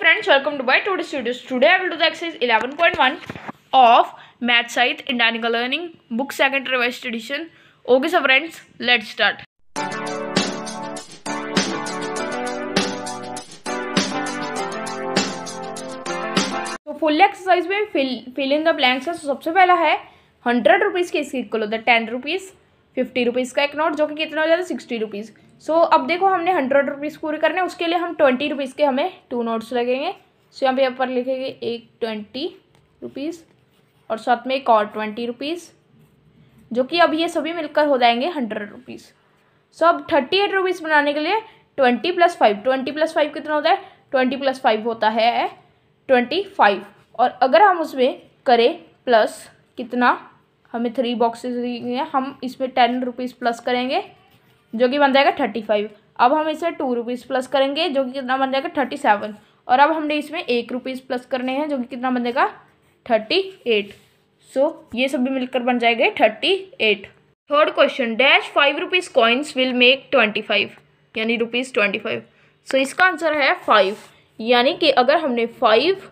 friends welcome to by today studios today I will do the exercise eleven point one of math sight in dynamical learning book second revised edition okay sir friends let start full exercise में fill in the blanks सबसे पहला है hundred rupees के इसके equal होता है ten rupees fifty rupees का एक नोट जो कि कितना हो जाता है सिक्सटी रुपीज़ सो so, अब देखो हमने हंड्रेड रुपीज़ पूरे करने उसके लिए हम ट्वेंटी रुपीज़ के हमें टू नोट्स लगेंगे सो यहाँ पे यहाँ पर लिखेंगे एक ट्वेंटी रुपीज़ और साथ में एक और ट्वेंटी रुपीज़ जो कि अब ये सभी मिलकर हो जाएंगे हंड्रेड रुपीज़ सो अब थर्टी एट रुपीज़ बनाने के लिए twenty plus five twenty plus five कितना होता है ट्वेंटी प्लस फाइव होता है ट्वेंटी फाइव और अगर हम उसमें करें प्लस कितना हमें थ्री बॉक्सेस दी गई हैं हम इसमें टेन रुपीज़ प्लस करेंगे जो कि बन जाएगा थर्टी फाइव अब हम इसमें टू रुपीज़ प्लस करेंगे जो कि कितना बन जाएगा थर्टी सेवन और अब हमने इसमें एक रुपीज़ प्लस करने हैं जो कि कितना बन जाएगा थर्टी एट सो ये सब भी मिलकर बन जाएंगे thirty eight third question dash five rupees coins will make twenty five यानी रुपीज़ ट्वेंटी फाइव सो इसका आंसर है फाइव यानी कि अगर हमने फाइव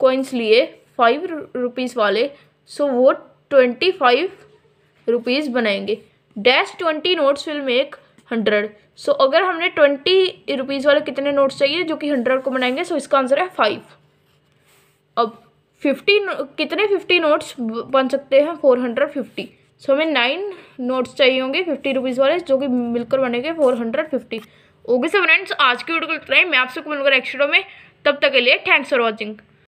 कॉइन्स लिए फाइव रुपीज़ वाले सो so वो ट्वेंटी फाइव रुपीज़ बनाएंगे dash twenty notes will make hundred so अगर हमने ट्वेंटी रुपीज़ वाले कितने नोट्स चाहिए जो कि हंड्रेड को बनाएंगे सो so इसका आंसर है फाइव अब फिफ्टी कितने फिफ्टी नोट्स बन सकते हैं फोर हंड्रेड फिफ्टी सो हमें नाइन नोट्स चाहिए होंगे फिफ्टी रुपीज़ वाले जो कि मिलकर बनेंगे four hundred fifty okay sir friends आज की वीडियो को इतना ही मैं आपसे मिलकर एक्स्ट्रा में तब तक के लिए थैंक्स फॉर वॉचिंग